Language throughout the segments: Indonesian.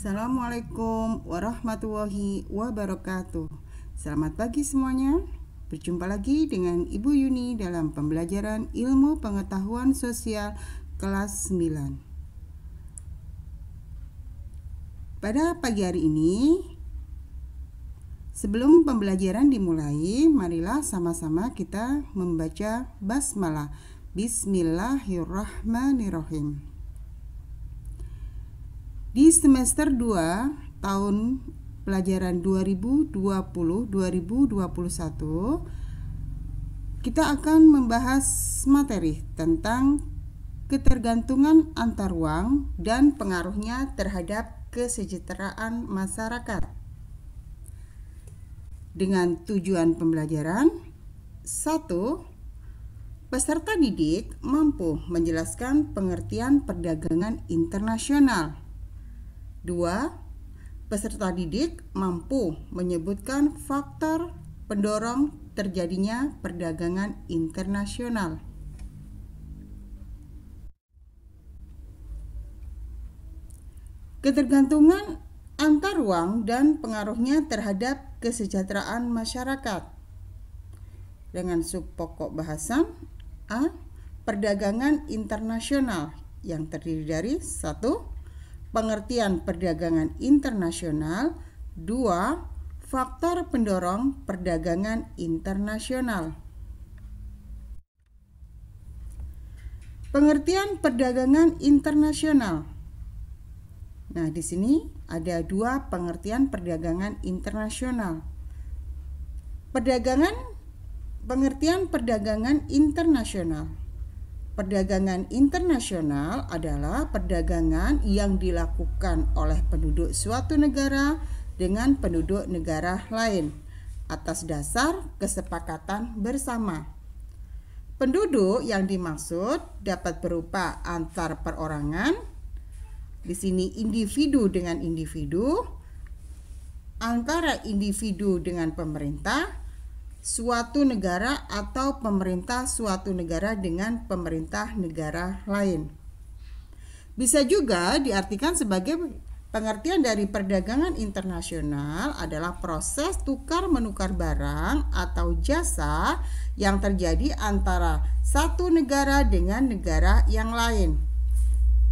Assalamualaikum warahmatullahi wabarakatuh. Selamat pagi semuanya. Berjumpa lagi dengan Ibu Yuni dalam pembelajaran Ilmu Pengetahuan Sosial kelas 9. Pada pagi hari ini, sebelum pembelajaran dimulai, marilah sama-sama kita membaca basmalah. Bismillahirrahmanirrahim. Di semester 2 tahun pelajaran 2020-2021 kita akan membahas materi tentang ketergantungan antar uang dan pengaruhnya terhadap kesejahteraan masyarakat. Dengan tujuan pembelajaran satu peserta didik mampu menjelaskan pengertian perdagangan internasional. 2. Peserta didik mampu menyebutkan faktor pendorong terjadinya perdagangan internasional. Ketergantungan antar ruang dan pengaruhnya terhadap kesejahteraan masyarakat. Dengan sub pokok bahasan A. Perdagangan internasional yang terdiri dari 1 pengertian perdagangan internasional. Dua Faktor pendorong perdagangan internasional. Pengertian perdagangan internasional. Nah, di sini ada dua pengertian perdagangan internasional. Perdagangan pengertian perdagangan internasional. Perdagangan internasional adalah perdagangan yang dilakukan oleh penduduk suatu negara dengan penduduk negara lain atas dasar kesepakatan bersama. Penduduk yang dimaksud dapat berupa antar perorangan, di sini individu dengan individu, antara individu dengan pemerintah, suatu negara atau pemerintah suatu negara dengan pemerintah negara lain. Bisa juga diartikan sebagai pengertian dari perdagangan internasional adalah proses tukar menukar barang atau jasa yang terjadi antara satu negara dengan negara yang lain.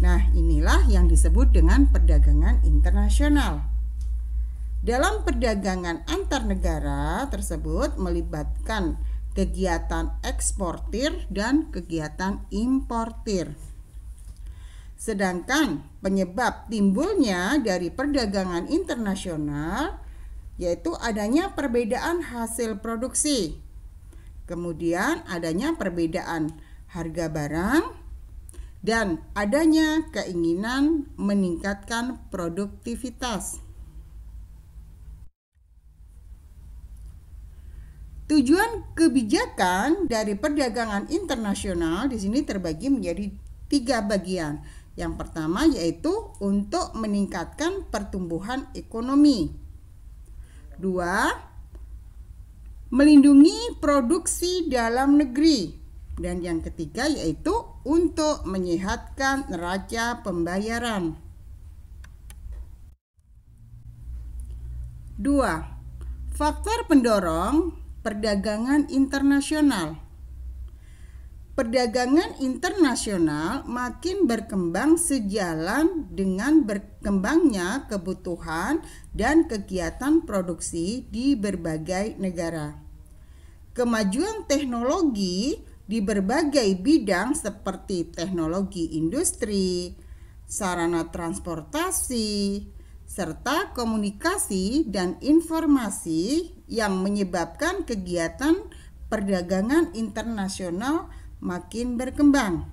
Nah, inilah yang disebut dengan perdagangan internasional. Dalam perdagangan antar negara tersebut melibatkan kegiatan eksportir dan kegiatan importir. Sedangkan penyebab timbulnya dari perdagangan internasional yaitu adanya perbedaan hasil produksi. Kemudian adanya perbedaan harga barang dan adanya keinginan meningkatkan produktivitas. Tujuan kebijakan dari perdagangan internasional di sini terbagi menjadi tiga bagian. Yang pertama yaitu untuk meningkatkan pertumbuhan ekonomi. Dua, melindungi produksi dalam negeri. Dan yang ketiga yaitu untuk menyehatkan neraca pembayaran. Dua, faktor pendorong perdagangan internasional. Perdagangan internasional makin berkembang sejalan dengan berkembangnya kebutuhan dan kegiatan produksi di berbagai negara. Kemajuan teknologi di berbagai bidang seperti teknologi industri, sarana transportasi, serta komunikasi dan informasi yang menyebabkan kegiatan perdagangan internasional makin berkembang.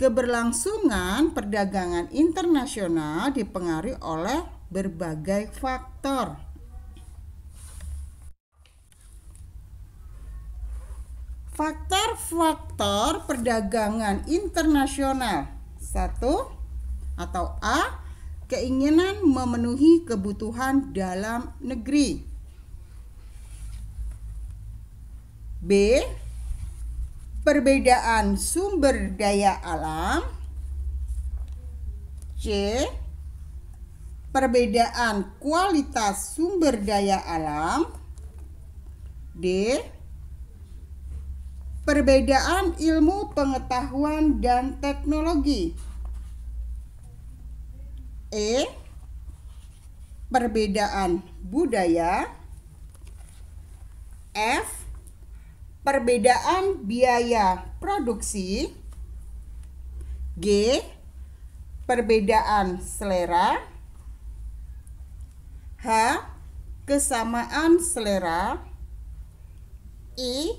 Keberlangsungan perdagangan internasional dipengaruhi oleh berbagai faktor. Faktor-faktor perdagangan internasional. satu atau A keinginan memenuhi kebutuhan dalam negeri. B. Perbedaan sumber daya alam. C. Perbedaan kualitas sumber daya alam. D. Perbedaan ilmu pengetahuan dan teknologi. E perbedaan budaya F perbedaan biaya produksi G perbedaan selera H kesamaan selera I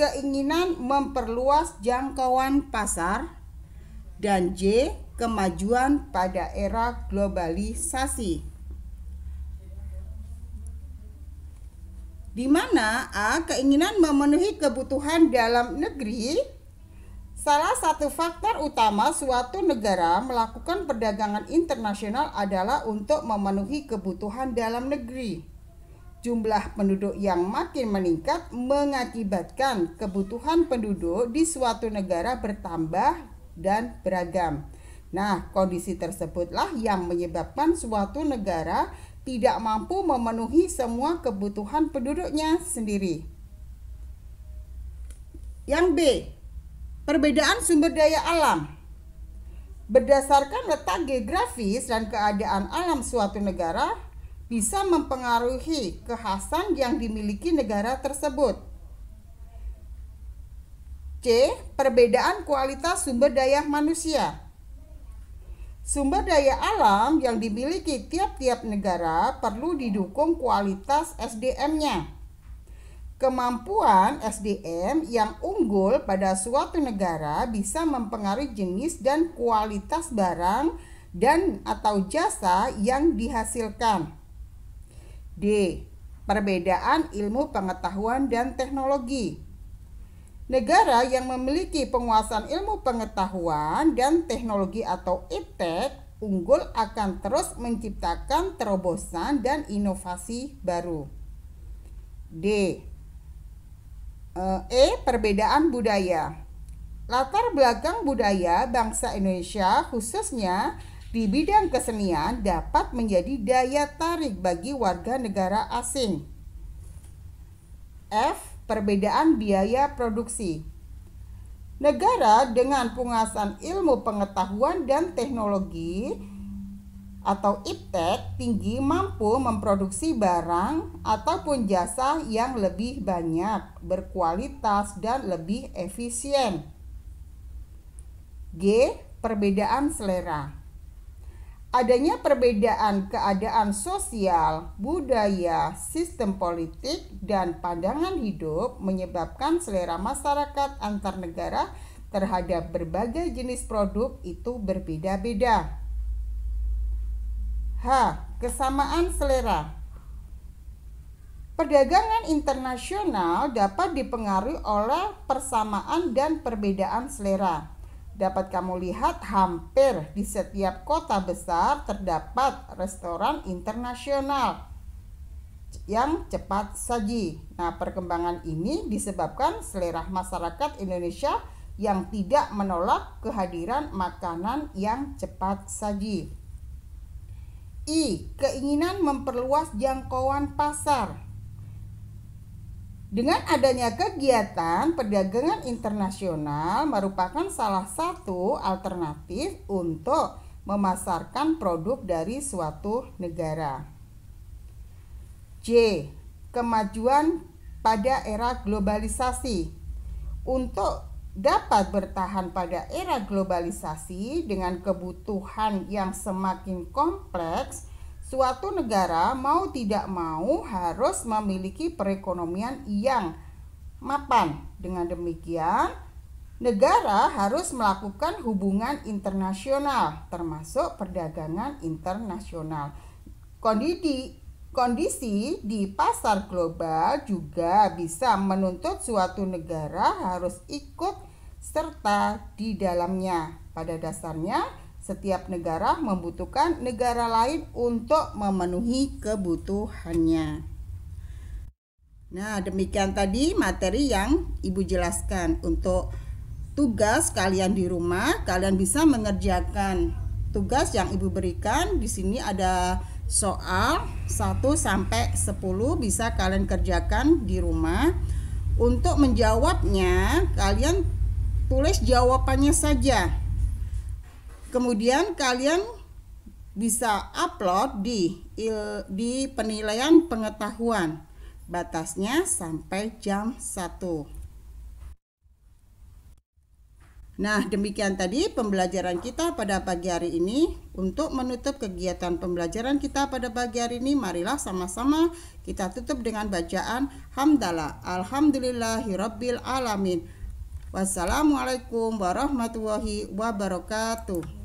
keinginan memperluas jangkauan pasar dan J. Kemajuan pada era globalisasi. Di mana A. Keinginan memenuhi kebutuhan dalam negeri Salah satu faktor utama suatu negara melakukan perdagangan internasional adalah untuk memenuhi kebutuhan dalam negeri. Jumlah penduduk yang makin meningkat mengakibatkan kebutuhan penduduk di suatu negara bertambah dan beragam. Nah, kondisi tersebutlah yang menyebabkan suatu negara tidak mampu memenuhi semua kebutuhan penduduknya sendiri. Yang B, perbedaan sumber daya alam. Berdasarkan letak geografis dan keadaan alam suatu negara, bisa mempengaruhi kekhasan yang dimiliki negara tersebut. C. Perbedaan kualitas sumber daya manusia. Sumber daya alam yang dimiliki tiap-tiap negara perlu didukung kualitas SDM-nya. Kemampuan SDM yang unggul pada suatu negara bisa mempengaruhi jenis dan kualitas barang dan atau jasa yang dihasilkan. D. Perbedaan ilmu pengetahuan dan teknologi. Negara yang memiliki penguasaan ilmu pengetahuan dan teknologi atau iptek e unggul akan terus menciptakan terobosan dan inovasi baru. D. E. Perbedaan budaya. Latar belakang budaya bangsa Indonesia khususnya di bidang kesenian dapat menjadi daya tarik bagi warga negara asing. F perbedaan biaya produksi. Negara dengan penguasaan ilmu pengetahuan dan teknologi atau iptek tinggi mampu memproduksi barang ataupun jasa yang lebih banyak, berkualitas, dan lebih efisien. G. Perbedaan selera adanya perbedaan keadaan sosial, budaya, sistem politik, dan pandangan hidup menyebabkan selera masyarakat antar negara terhadap berbagai jenis produk itu berbeda-beda. H. Kesamaan selera Perdagangan internasional dapat dipengaruhi oleh persamaan dan perbedaan selera Dapat kamu lihat hampir di setiap kota besar terdapat restoran internasional yang cepat saji. Nah, perkembangan ini disebabkan selera masyarakat Indonesia yang tidak menolak kehadiran makanan yang cepat saji. I. Keinginan memperluas jangkauan pasar. Dengan adanya kegiatan perdagangan internasional merupakan salah satu alternatif untuk memasarkan produk dari suatu negara. J. Kemajuan pada era globalisasi. Untuk dapat bertahan pada era globalisasi dengan kebutuhan yang semakin kompleks, Suatu negara mau tidak mau harus memiliki perekonomian yang mapan. Dengan demikian, negara harus melakukan hubungan internasional termasuk perdagangan internasional. Kondisi Kondisi di pasar global juga bisa menuntut suatu negara harus ikut serta di dalamnya. Pada dasarnya, setiap negara membutuhkan negara lain untuk memenuhi kebutuhannya. Nah, demikian tadi materi yang Ibu jelaskan untuk tugas kalian di rumah. Kalian bisa mengerjakan tugas yang Ibu berikan. Di sini ada soal 1 sampai 10 bisa kalian kerjakan di rumah. Untuk menjawabnya, kalian tulis jawabannya saja Kemudian kalian bisa upload di il, di penilaian pengetahuan. Batasnya sampai jam 1. Nah, demikian tadi pembelajaran kita pada pagi hari ini. Untuk menutup kegiatan pembelajaran kita pada pagi hari ini, marilah sama-sama kita tutup dengan bacaan Hamdalah. Alhamdulillahirrabbilalamin Wassalamualaikum warahmatullahi wabarakatuh.